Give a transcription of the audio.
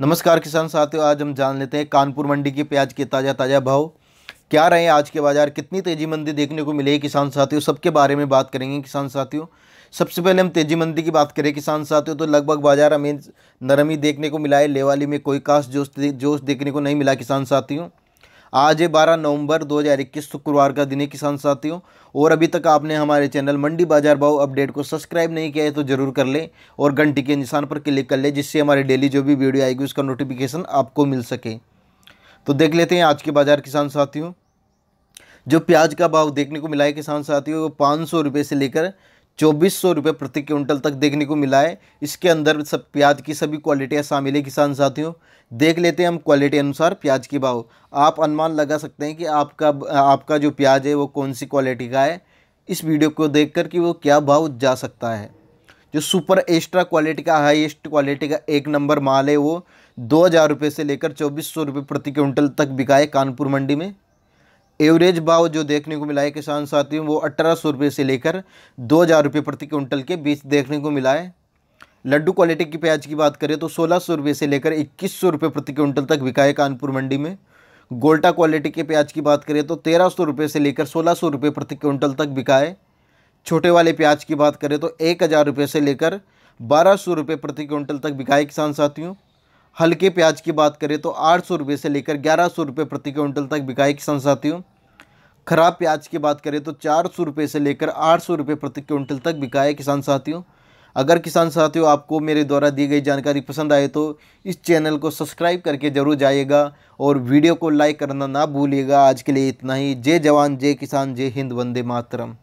नमस्कार किसान साथियों आज हम जान लेते हैं कानपुर मंडी की प्याज के ताज़ा ताज़ा भाव क्या रहे आज के बाज़ार कितनी तेज़ी मंदी देखने को मिलेगी किसान साथियों सबके बारे में बात करेंगे किसान साथियों सबसे पहले हम तेज़ी मंदी की बात करें किसान साथियों तो लगभग बाज़ार हमें नरमी देखने को मिला है लेवाली में कोई खास जोश जोश देखने को नहीं मिला किसान साथियों आज है 12 नवंबर 2021 शुक्रवार का दिन है किसान साथियों और अभी तक आपने हमारे चैनल मंडी बाजार भाव अपडेट को सब्सक्राइब नहीं किया है तो जरूर कर लें और घंटी के निशान पर क्लिक कर लें जिससे हमारी डेली जो भी वीडियो आएगी उसका नोटिफिकेशन आपको मिल सके तो देख लेते हैं आज के बाजार किसान साथियों जो प्याज का भाव देखने को मिला है किसान साथियों वो पाँच से लेकर चौबीस सौ रुपये प्रति क्विंटल तक देखने को मिला है इसके अंदर सब प्याज की सभी क्वालिटियाँ शामिल है किसान साथियों देख लेते हैं हम क्वालिटी अनुसार प्याज के भाव आप अनुमान लगा सकते हैं कि आपका आपका जो प्याज है वो कौन सी क्वालिटी का है इस वीडियो को देख कर कि वो क्या भाव जा सकता है जो सुपर एक्स्ट्रा क्वालिटी का हाईएस्ट क्वालिटी का एक नंबर माल है वो दो हज़ार रुपये से लेकर चौबीस सौ रुपये प्रति क्विंटल तक बिकाए कानपुर मंडी में एवरेज भाव जो देखने को मिला है किसान साथियों वो अठारह सौ रुपये से लेकर दो हज़ार रुपये प्रति क्विंटल के बीच देखने को मिला है लड्डू क्वालिटी की प्याज की बात करें तो सोलह सौ रुपये से लेकर इक्कीस सौ रुपये प्रति क्विंटल तक बिका है कानपुर मंडी में गोल्टा क्वालिटी के प्याज की बात करें तो तेरह सौ रुपये से लेकर सोलह सौ रुपये प्रति क्विंटल तक बिका है छोटे वाले प्याज की बात करें तो एक हज़ार रुपये से लेकर बारह सौ रुपये प्रति क्विंटल तक बिका है किसान साथियों हल्के प्याज की बात करें तो आठ सौ रुपये से लेकर ग्यारह सौ रुपये प्रति क्विंटल तक बिकाए किसान साथियों खराब प्याज की बात करें तो चार सौ रुपये से लेकर आठ सौ रुपये प्रति क्विंटल तक बिकाए किसान साथियों अगर किसान साथियों आपको मेरे द्वारा दी गई जानकारी पसंद आए तो इस चैनल को सब्सक्राइब करके ज़रूर जाइएगा और वीडियो को लाइक करना ना भूलिएगा आज के लिए इतना ही जय जवान जय किसान जय हिंद वंदे मातरम